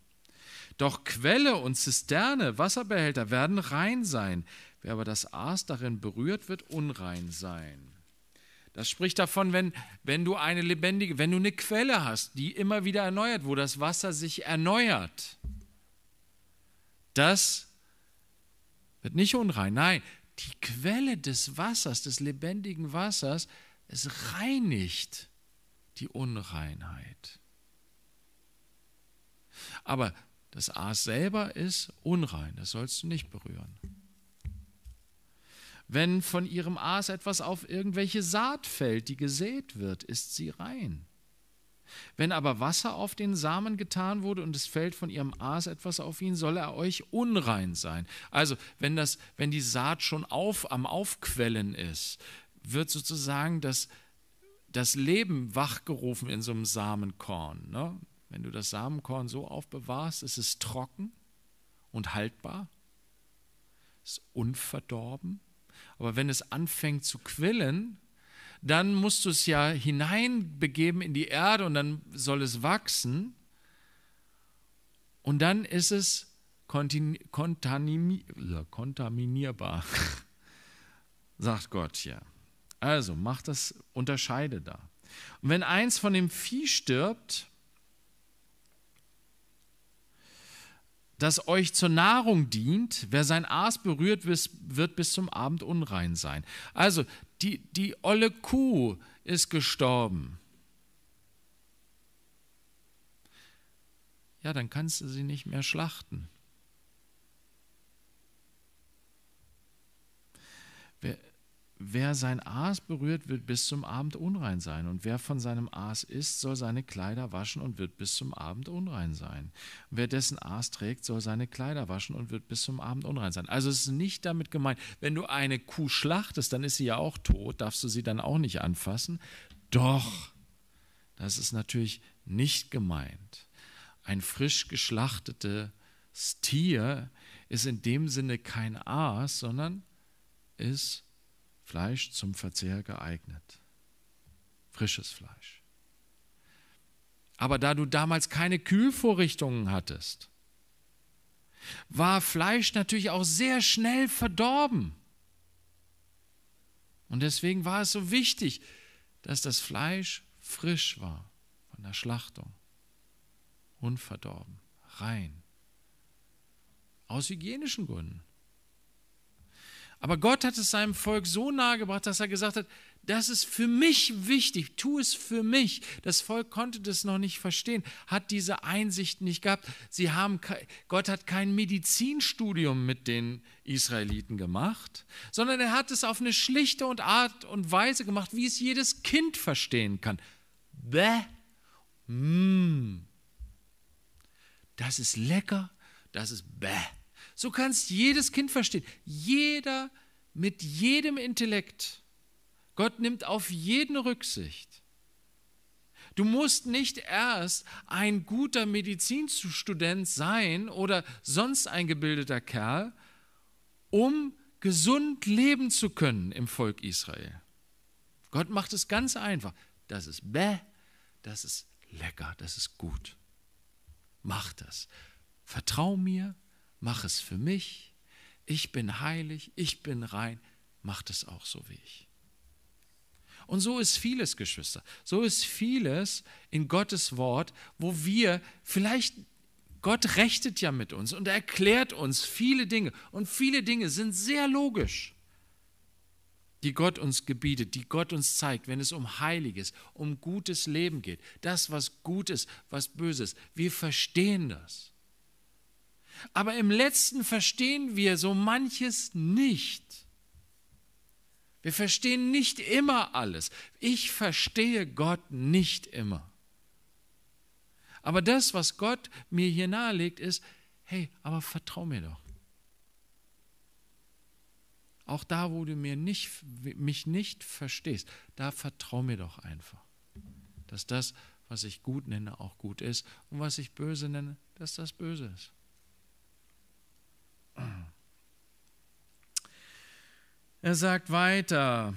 Doch Quelle und Zisterne, Wasserbehälter werden rein sein. Wer aber das Aas darin berührt, wird unrein sein. Das spricht davon, wenn, wenn du eine lebendige, wenn du eine Quelle hast, die immer wieder erneuert, wo das Wasser sich erneuert das wird nicht unrein. Nein, die Quelle des Wassers, des lebendigen Wassers, es reinigt die Unreinheit. Aber das Aas selber ist unrein, das sollst du nicht berühren. Wenn von ihrem Aas etwas auf irgendwelche Saat fällt, die gesät wird, ist sie rein. Wenn aber Wasser auf den Samen getan wurde und es fällt von ihrem Aas etwas auf ihn, soll er euch unrein sein. Also, wenn, das, wenn die Saat schon auf, am Aufquellen ist, wird sozusagen das, das Leben wachgerufen in so einem Samenkorn. Ne? Wenn du das Samenkorn so aufbewahrst, ist es trocken und haltbar, ist unverdorben. Aber wenn es anfängt zu quillen, dann musst du es ja hineinbegeben in die Erde und dann soll es wachsen. Und dann ist es kontaminierbar, [laughs] sagt Gott hier. Also mach das, unterscheide da. Und wenn eins von dem Vieh stirbt, das euch zur Nahrung dient. Wer sein Aas berührt, wird bis zum Abend unrein sein. Also die, die olle Kuh ist gestorben. Ja, dann kannst du sie nicht mehr schlachten. Wer sein Aas berührt, wird bis zum Abend unrein sein. Und wer von seinem Aas isst, soll seine Kleider waschen und wird bis zum Abend unrein sein. Und wer dessen Aas trägt, soll seine Kleider waschen und wird bis zum Abend unrein sein. Also es ist nicht damit gemeint, wenn du eine Kuh schlachtest, dann ist sie ja auch tot, darfst du sie dann auch nicht anfassen. Doch, das ist natürlich nicht gemeint. Ein frisch geschlachtetes Tier ist in dem Sinne kein Aas, sondern ist Fleisch zum Verzehr geeignet. Frisches Fleisch. Aber da du damals keine Kühlvorrichtungen hattest, war Fleisch natürlich auch sehr schnell verdorben. Und deswegen war es so wichtig, dass das Fleisch frisch war von der Schlachtung, unverdorben, rein. Aus hygienischen Gründen. Aber Gott hat es seinem Volk so nahe gebracht, dass er gesagt hat, das ist für mich wichtig, tu es für mich. Das Volk konnte das noch nicht verstehen, hat diese Einsicht nicht gehabt. Sie haben, Gott hat kein Medizinstudium mit den Israeliten gemacht, sondern er hat es auf eine schlichte und Art und Weise gemacht, wie es jedes Kind verstehen kann. Bäh, mm. das ist lecker, das ist bäh. So kannst jedes Kind verstehen. Jeder mit jedem Intellekt. Gott nimmt auf jeden Rücksicht. Du musst nicht erst ein guter Medizinstudent sein oder sonst ein gebildeter Kerl, um gesund leben zu können im Volk Israel. Gott macht es ganz einfach. Das ist bäh, das ist lecker, das ist gut. Mach das. Vertrau mir, mach es für mich, ich bin heilig, ich bin rein, mach es auch so wie ich. Und so ist vieles, Geschwister, so ist vieles in Gottes Wort, wo wir vielleicht, Gott rechtet ja mit uns und erklärt uns viele Dinge. Und viele Dinge sind sehr logisch die Gott uns gebietet, die Gott uns zeigt, wenn es um heiliges, um gutes Leben geht, das, was gut ist, was Böses. Wir verstehen das aber im letzten verstehen wir so manches nicht. Wir verstehen nicht immer alles. Ich verstehe Gott nicht immer. Aber das, was Gott mir hier nahelegt, ist, hey, aber vertrau mir doch. Auch da, wo du mir nicht, mich nicht verstehst, da vertrau mir doch einfach, dass das, was ich gut nenne, auch gut ist und was ich böse nenne, dass das böse ist. Er sagt weiter,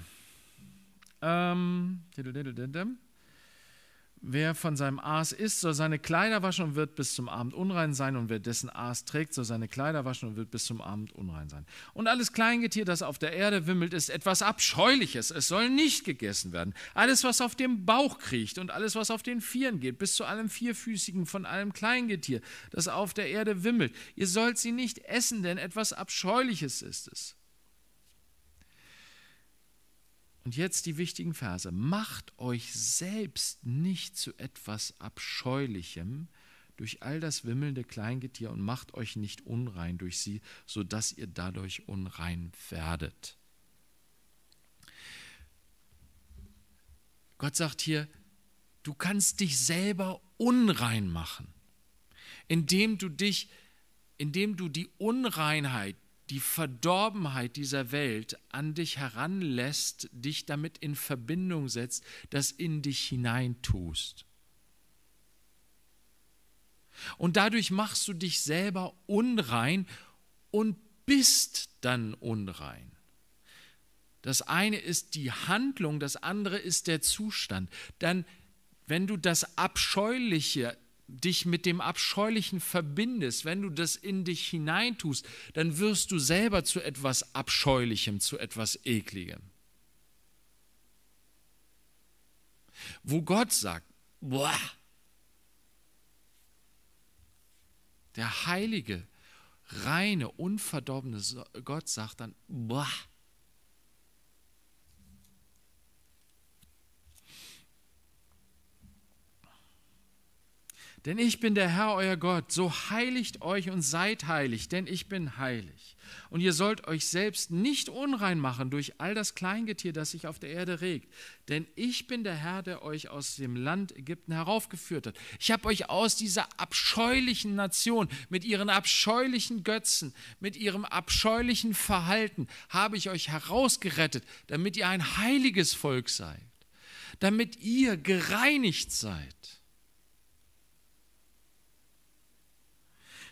ähm, wer von seinem Aas isst, soll seine Kleider waschen und wird bis zum Abend unrein sein. Und wer dessen Aas trägt, soll seine Kleider waschen und wird bis zum Abend unrein sein. Und alles Kleingetier, das auf der Erde wimmelt, ist etwas Abscheuliches. Es soll nicht gegessen werden. Alles, was auf dem Bauch kriecht und alles, was auf den Vieren geht, bis zu allem Vierfüßigen von allem Kleingetier, das auf der Erde wimmelt. Ihr sollt sie nicht essen, denn etwas Abscheuliches ist es. Und jetzt die wichtigen Verse. Macht euch selbst nicht zu etwas Abscheulichem durch all das wimmelnde Kleingetier und macht euch nicht unrein durch sie, sodass ihr dadurch unrein werdet. Gott sagt hier, du kannst dich selber unrein machen, indem du dich, indem du die Unreinheit, die Verdorbenheit dieser Welt an dich heranlässt, dich damit in Verbindung setzt, das in dich hineintust. Und dadurch machst du dich selber unrein und bist dann unrein. Das eine ist die Handlung, das andere ist der Zustand. Dann, wenn du das Abscheuliche dich mit dem Abscheulichen verbindest, wenn du das in dich hineintust, dann wirst du selber zu etwas Abscheulichem, zu etwas Ekligem. Wo Gott sagt, boah, der heilige, reine, unverdorbene Gott sagt dann, boah, Denn ich bin der Herr, euer Gott, so heiligt euch und seid heilig, denn ich bin heilig. Und ihr sollt euch selbst nicht unrein machen durch all das Kleingetier, das sich auf der Erde regt. Denn ich bin der Herr, der euch aus dem Land Ägypten heraufgeführt hat. Ich habe euch aus dieser abscheulichen Nation mit ihren abscheulichen Götzen, mit ihrem abscheulichen Verhalten, habe ich euch herausgerettet, damit ihr ein heiliges Volk seid, damit ihr gereinigt seid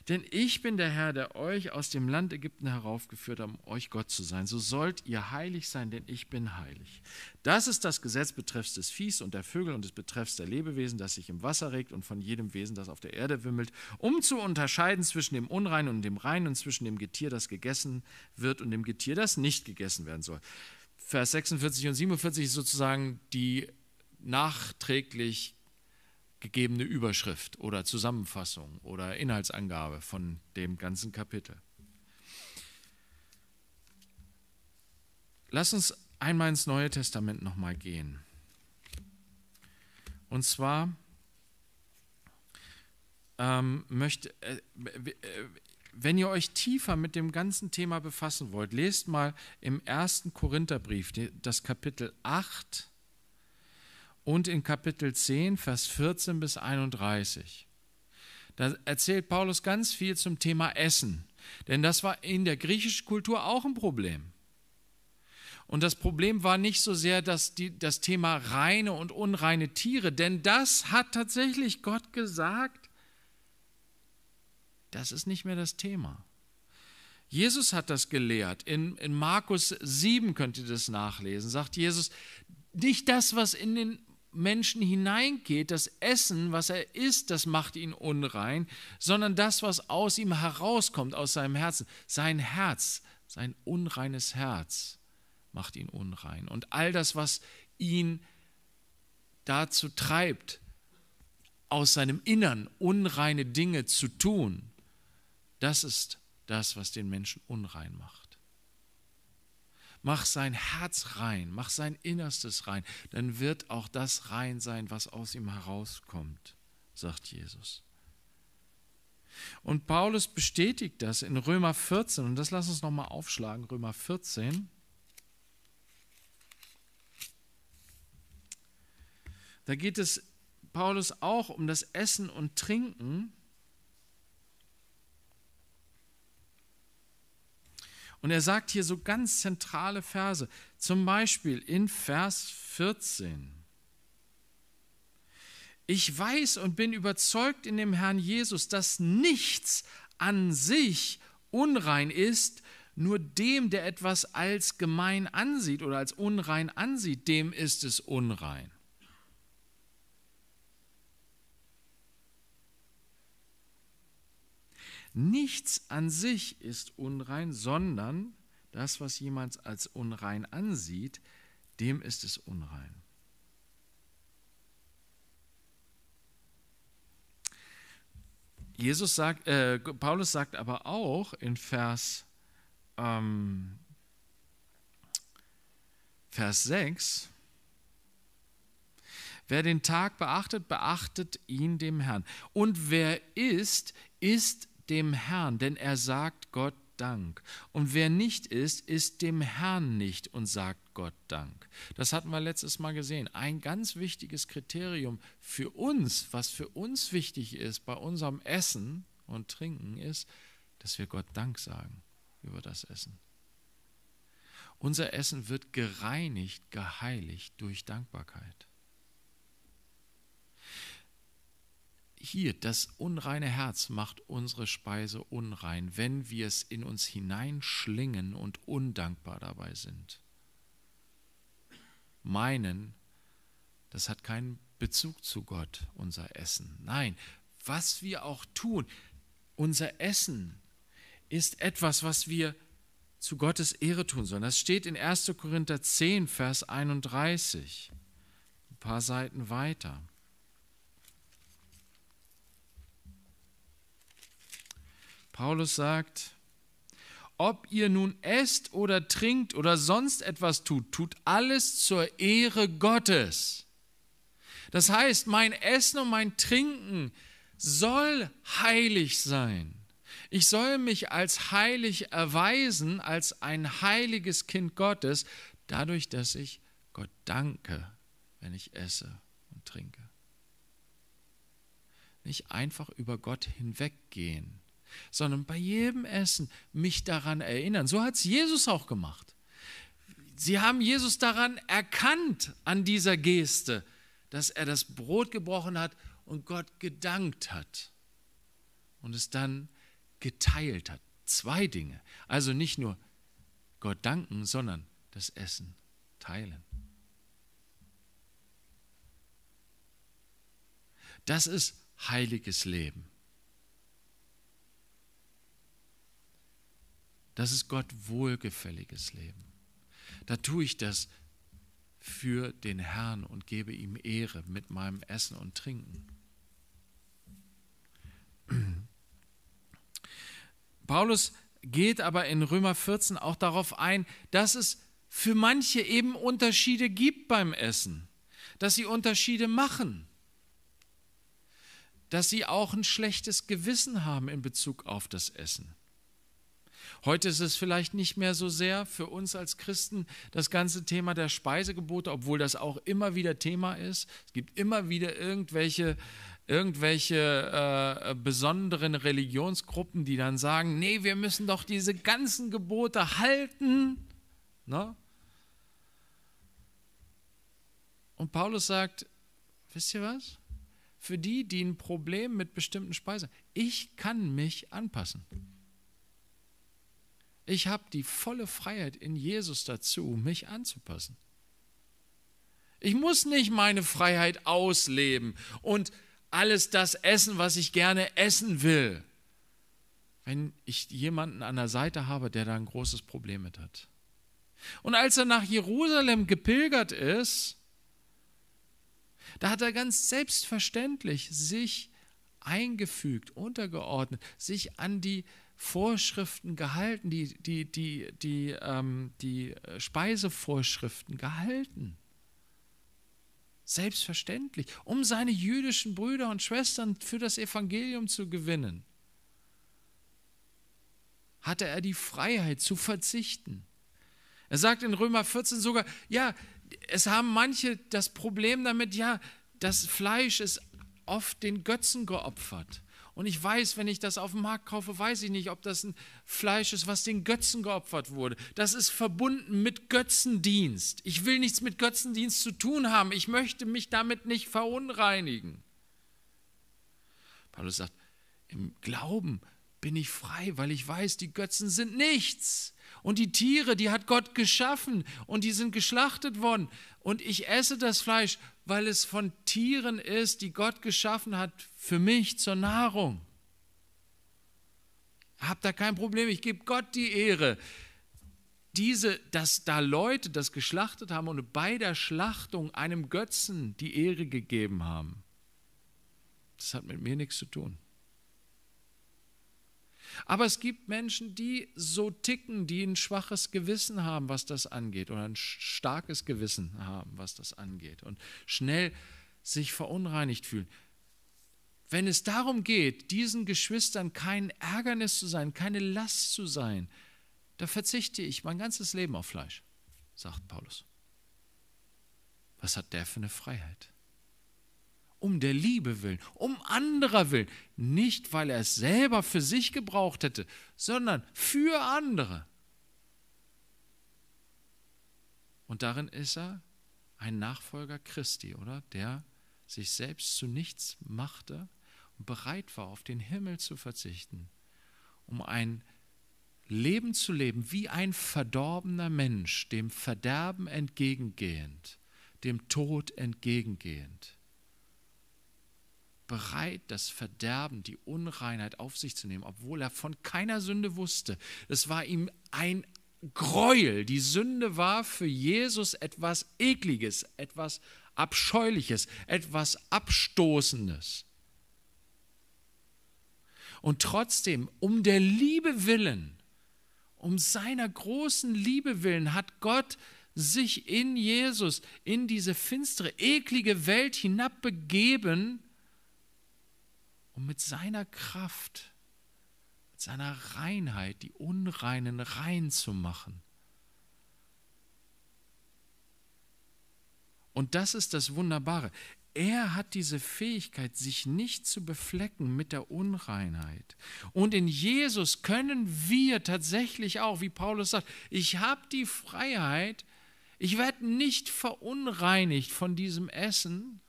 Denn ich bin der Herr, der euch aus dem Land Ägypten heraufgeführt hat, um euch Gott zu sein. So sollt ihr heilig sein, denn ich bin heilig. Das ist das Gesetz betreffs des Viehs und der Vögel und des betreffs der Lebewesen, das sich im Wasser regt und von jedem Wesen, das auf der Erde wimmelt, um zu unterscheiden zwischen dem Unreinen und dem Reinen und zwischen dem Getier, das gegessen wird und dem Getier, das nicht gegessen werden soll. Vers 46 und 47 ist sozusagen die nachträglich gegebene Überschrift oder Zusammenfassung oder Inhaltsangabe von dem ganzen Kapitel. Lass uns einmal ins Neue Testament nochmal gehen. Und zwar ähm, möchte, äh, wenn ihr euch tiefer mit dem ganzen Thema befassen wollt, lest mal im ersten Korintherbrief das Kapitel 8 und in Kapitel 10, Vers 14 bis 31. Da erzählt Paulus ganz viel zum Thema Essen, denn das war in der griechischen Kultur auch ein Problem. Und das Problem war nicht so sehr dass die, das Thema reine und unreine Tiere, denn das hat tatsächlich Gott gesagt, das ist nicht mehr das Thema. Jesus hat das gelehrt. In, in Markus 7 könnt ihr das nachlesen. Sagt Jesus, nicht das, was in den Menschen hineingeht, das Essen, was er isst, das macht ihn unrein, sondern das, was aus ihm herauskommt, aus seinem Herzen, sein Herz, sein unreines Herz macht ihn unrein. Und all das, was ihn dazu treibt, aus seinem Innern unreine Dinge zu tun, das ist das, was den Menschen unrein macht. Mach sein Herz rein, mach sein Innerstes rein, dann wird auch das rein sein, was aus ihm herauskommt, sagt Jesus. Und Paulus bestätigt das in Römer 14, und das lass uns nochmal aufschlagen, Römer 14. Da geht es Paulus auch um das Essen und Trinken. Und er sagt hier so ganz zentrale Verse, zum Beispiel in Vers 14. Ich weiß und bin überzeugt in dem Herrn Jesus, dass nichts an sich unrein ist, nur dem, der etwas als gemein ansieht oder als unrein ansieht, dem ist es unrein. Nichts an sich ist unrein, sondern das, was jemand als unrein ansieht, dem ist es unrein. Jesus sagt, äh, Paulus sagt aber auch in Vers, ähm, Vers 6, Wer den Tag beachtet, beachtet ihn dem Herrn. Und wer ist, isst dem Herrn, denn er sagt Gott Dank. Und wer nicht ist, ist dem Herrn nicht und sagt Gott Dank. Das hatten wir letztes Mal gesehen. Ein ganz wichtiges Kriterium für uns, was für uns wichtig ist bei unserem Essen und Trinken, ist, dass wir Gott Dank sagen über das Essen. Unser Essen wird gereinigt, geheiligt durch Dankbarkeit. hier, das unreine Herz macht unsere Speise unrein, wenn wir es in uns hineinschlingen und undankbar dabei sind. Meinen, das hat keinen Bezug zu Gott, unser Essen. Nein, was wir auch tun, unser Essen ist etwas, was wir zu Gottes Ehre tun sollen. Das steht in 1. Korinther 10, Vers 31, ein paar Seiten weiter. Paulus sagt, ob ihr nun esst oder trinkt oder sonst etwas tut, tut alles zur Ehre Gottes. Das heißt, mein Essen und mein Trinken soll heilig sein. Ich soll mich als heilig erweisen, als ein heiliges Kind Gottes, dadurch, dass ich Gott danke, wenn ich esse und trinke. Nicht einfach über Gott hinweggehen sondern bei jedem Essen mich daran erinnern. So hat es Jesus auch gemacht. Sie haben Jesus daran erkannt, an dieser Geste, dass er das Brot gebrochen hat und Gott gedankt hat und es dann geteilt hat. Zwei Dinge. Also nicht nur Gott danken, sondern das Essen teilen. Das ist heiliges Leben. Das ist Gott wohlgefälliges Leben. Da tue ich das für den Herrn und gebe ihm Ehre mit meinem Essen und Trinken. [clears throat] Paulus geht aber in Römer 14 auch darauf ein, dass es für manche eben Unterschiede gibt beim Essen, dass sie Unterschiede machen, dass sie auch ein schlechtes Gewissen haben in Bezug auf das Essen. Heute ist es vielleicht nicht mehr so sehr für uns als Christen das ganze Thema der Speisegebote, obwohl das auch immer wieder Thema ist. Es gibt immer wieder irgendwelche irgendwelche äh, besonderen Religionsgruppen, die dann sagen, nee, wir müssen doch diese ganzen Gebote halten. Ne? Und Paulus sagt, wisst ihr was? Für die, die ein Problem mit bestimmten Speisen, ich kann mich anpassen. Ich habe die volle Freiheit in Jesus dazu, mich anzupassen. Ich muss nicht meine Freiheit ausleben und alles das essen, was ich gerne essen will, wenn ich jemanden an der Seite habe, der da ein großes Problem mit hat. Und als er nach Jerusalem gepilgert ist, da hat er ganz selbstverständlich sich eingefügt, untergeordnet, sich an die Vorschriften gehalten, die, die, die, die, ähm, die äh, Speisevorschriften gehalten. Selbstverständlich, um seine jüdischen Brüder und Schwestern für das Evangelium zu gewinnen, hatte er die Freiheit zu verzichten. Er sagt in Römer 14 sogar, ja, es haben manche das Problem damit, ja, das Fleisch ist oft den Götzen geopfert. Und ich weiß, wenn ich das auf dem Markt kaufe, weiß ich nicht, ob das ein Fleisch ist, was den Götzen geopfert wurde. Das ist verbunden mit Götzendienst. Ich will nichts mit Götzendienst zu tun haben. Ich möchte mich damit nicht verunreinigen. Paulus sagt, im Glauben bin ich frei, weil ich weiß, die Götzen sind nichts. Und die Tiere, die hat Gott geschaffen und die sind geschlachtet worden. Und ich esse das Fleisch, weil es von Tieren ist, die Gott geschaffen hat für mich zur Nahrung. Hab da kein Problem, ich gebe Gott die Ehre. Diese, dass da Leute das geschlachtet haben und bei der Schlachtung einem Götzen die Ehre gegeben haben, das hat mit mir nichts zu tun. Aber es gibt Menschen, die so ticken, die ein schwaches Gewissen haben, was das angeht, oder ein starkes Gewissen haben, was das angeht, und schnell sich verunreinigt fühlen. Wenn es darum geht, diesen Geschwistern kein Ärgernis zu sein, keine Last zu sein, da verzichte ich mein ganzes Leben auf Fleisch, sagt Paulus. Was hat der für eine Freiheit? um der Liebe willen, um anderer willen, nicht weil er es selber für sich gebraucht hätte, sondern für andere. Und darin ist er ein Nachfolger Christi, oder? Der sich selbst zu nichts machte und bereit war, auf den Himmel zu verzichten, um ein Leben zu leben wie ein verdorbener Mensch, dem Verderben entgegengehend, dem Tod entgegengehend bereit, das Verderben, die Unreinheit auf sich zu nehmen, obwohl er von keiner Sünde wusste. Es war ihm ein Gräuel. Die Sünde war für Jesus etwas Ekliges, etwas Abscheuliches, etwas Abstoßendes. Und trotzdem, um der Liebe willen, um seiner großen Liebe willen, hat Gott sich in Jesus, in diese finstere, eklige Welt hinabbegeben, um mit seiner Kraft, mit seiner Reinheit die Unreinen rein zu machen. Und das ist das Wunderbare. Er hat diese Fähigkeit, sich nicht zu beflecken mit der Unreinheit. Und in Jesus können wir tatsächlich auch, wie Paulus sagt, ich habe die Freiheit, ich werde nicht verunreinigt von diesem Essen,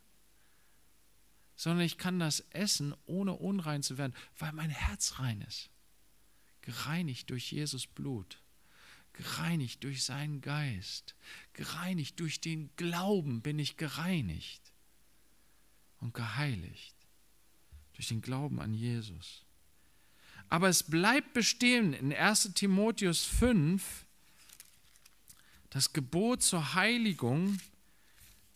sondern ich kann das essen, ohne unrein zu werden, weil mein Herz rein ist. Gereinigt durch Jesus Blut, gereinigt durch seinen Geist, gereinigt durch den Glauben bin ich gereinigt und geheiligt durch den Glauben an Jesus. Aber es bleibt bestehen in 1 Timotheus 5 das Gebot zur Heiligung,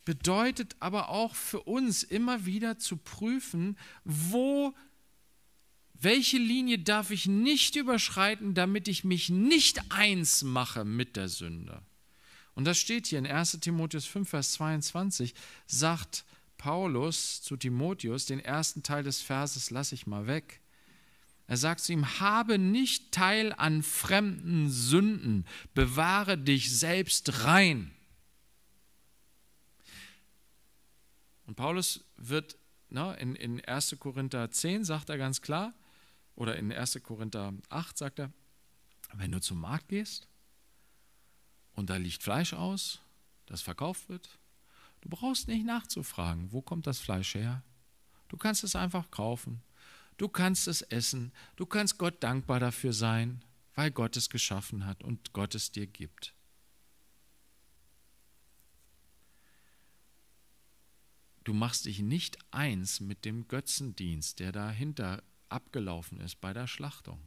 bedeutet aber auch für uns immer wieder zu prüfen, wo, welche Linie darf ich nicht überschreiten, damit ich mich nicht eins mache mit der Sünde. Und das steht hier in 1 Timotheus 5, Vers 22, sagt Paulus zu Timotheus, den ersten Teil des Verses lasse ich mal weg. Er sagt zu ihm, habe nicht teil an fremden Sünden, bewahre dich selbst rein. Und Paulus wird na, ne, in, in 1. Korinther 10 sagt er ganz klar, oder in 1. Korinther 8 sagt er, wenn du zum Markt gehst und da liegt Fleisch aus, das verkauft wird, du brauchst nicht nachzufragen, wo kommt das Fleisch her? Du kannst es einfach kaufen, du kannst es essen, du kannst Gott dankbar dafür sein, weil Gott es geschaffen hat und Gott es dir gibt. Du machst dich nicht eins mit dem Götzendienst, der dahinter abgelaufen ist bei der Schlachtung.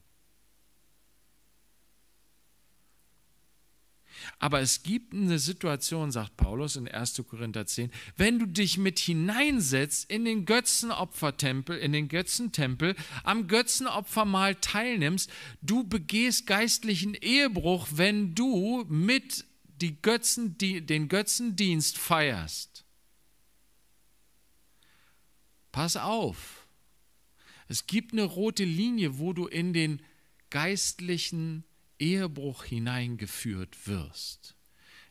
Aber es gibt eine Situation, sagt Paulus in 1. Korinther 10, wenn du dich mit hineinsetzt in den Götzenopfertempel, in den Götzentempel, am Götzenopfermahl teilnimmst, du begehst geistlichen Ehebruch, wenn du mit die Götzen, die, den Götzendienst feierst. Pass auf. Es gibt eine rote Linie, wo du in den geistlichen Ehebruch hineingeführt wirst.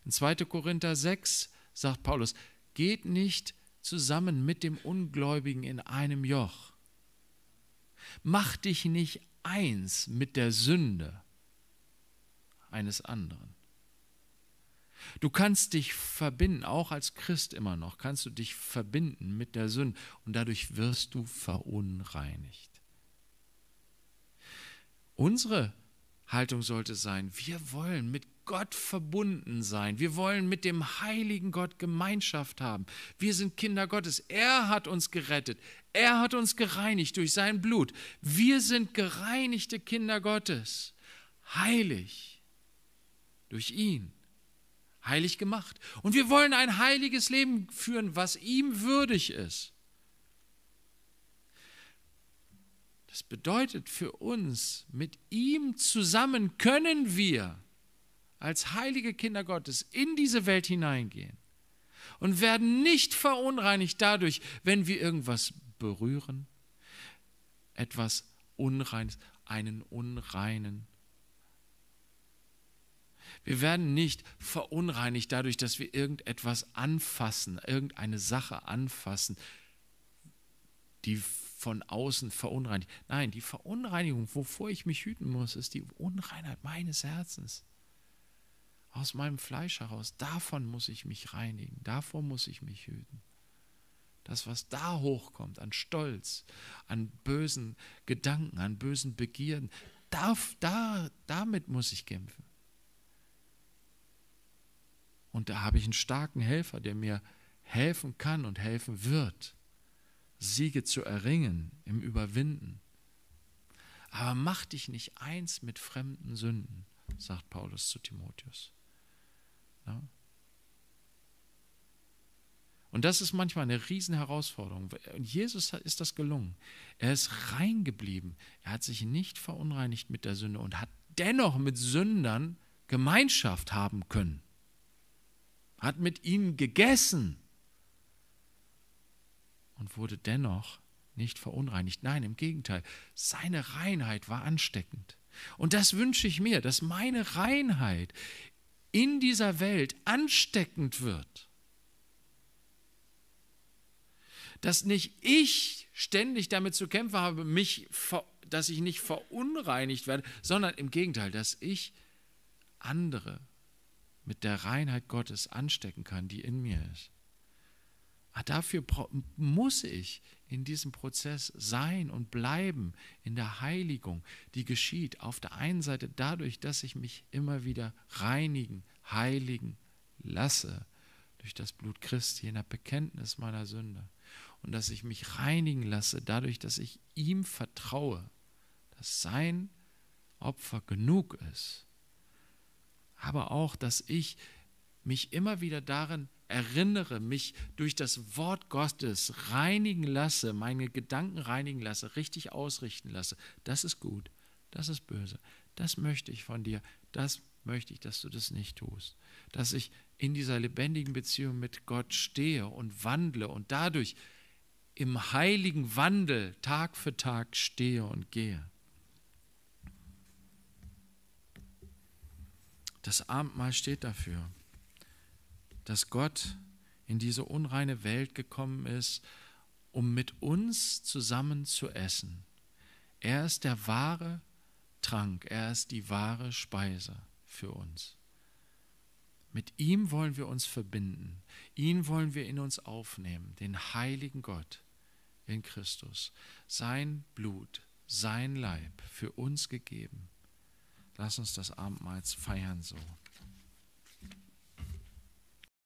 In 2. Korinther 6 sagt Paulus, geht nicht zusammen mit dem Ungläubigen in einem Joch. Mach dich nicht eins mit der Sünde eines anderen. Du kannst dich verbinden, auch als Christ immer noch, kannst du dich verbinden mit der Sünde und dadurch wirst du verunreinigt. Unsere Haltung sollte sein, wir wollen mit Gott verbunden sein, wir wollen mit dem heiligen Gott Gemeinschaft haben. Wir sind Kinder Gottes, er hat uns gerettet, er hat uns gereinigt durch sein Blut. Wir sind gereinigte Kinder Gottes, heilig durch ihn heilig gemacht. Und wir wollen ein heiliges Leben führen, was ihm würdig ist. Das bedeutet für uns, mit ihm zusammen können wir als heilige Kinder Gottes in diese Welt hineingehen und werden nicht verunreinigt dadurch, wenn wir irgendwas berühren, etwas Unreines, einen unreinen wir werden nicht verunreinigt dadurch, dass wir irgendetwas anfassen, irgendeine Sache anfassen, die von außen verunreinigt. Nein, die Verunreinigung, wovor ich mich hüten muss, ist die Unreinheit meines Herzens. Aus meinem Fleisch heraus. Davon muss ich mich reinigen. Davor muss ich mich hüten. Das, was da hochkommt, an Stolz, an bösen Gedanken, an bösen Begierden, darf, da, damit muss ich kämpfen. Und da habe ich einen starken Helfer, der mir helfen kann und helfen wird, Siege zu erringen im Überwinden. Aber mach dich nicht eins mit fremden Sünden, sagt Paulus zu Timotheus. Ja? Und das ist manchmal eine Riesenherausforderung. Und Jesus ist das gelungen. Er ist rein geblieben. Er hat sich nicht verunreinigt mit der Sünde und hat dennoch mit Sündern Gemeinschaft haben können hat mit ihnen gegessen und wurde dennoch nicht verunreinigt. Nein, im Gegenteil, seine Reinheit war ansteckend. Und das wünsche ich mir, dass meine Reinheit in dieser Welt ansteckend wird. Dass nicht ich ständig damit zu kämpfen habe, mich, dass ich nicht verunreinigt werde, sondern im Gegenteil, dass ich andere mit der Reinheit Gottes anstecken kann, die in mir ist. Aber ah, dafür muss ich in diesem Prozess sein und bleiben in der Heiligung, die geschieht auf der einen Seite dadurch, dass ich mich immer wieder reinigen, heiligen lasse durch das Blut Christi in der Bekenntnis meiner Sünde und dass ich mich reinigen lasse dadurch, dass ich ihm vertraue, dass sein Opfer genug ist aber auch, dass ich mich immer wieder daran erinnere, mich durch das Wort Gottes reinigen lasse, meine Gedanken reinigen lasse, richtig ausrichten lasse. Das ist gut, das ist böse, das möchte ich von dir, das möchte ich, dass du das nicht tust. Dass ich in dieser lebendigen Beziehung mit Gott stehe und wandle und dadurch im heiligen Wandel Tag für Tag stehe und gehe. Das Abendmahl steht dafür, dass Gott in diese unreine Welt gekommen ist, um mit uns zusammen zu essen. Er ist der wahre Trank, er ist die wahre Speise für uns. Mit ihm wollen wir uns verbinden, ihn wollen wir in uns aufnehmen, den heiligen Gott in Christus, sein Blut, sein Leib für uns gegeben. Lass uns das Abendmahls feiern so.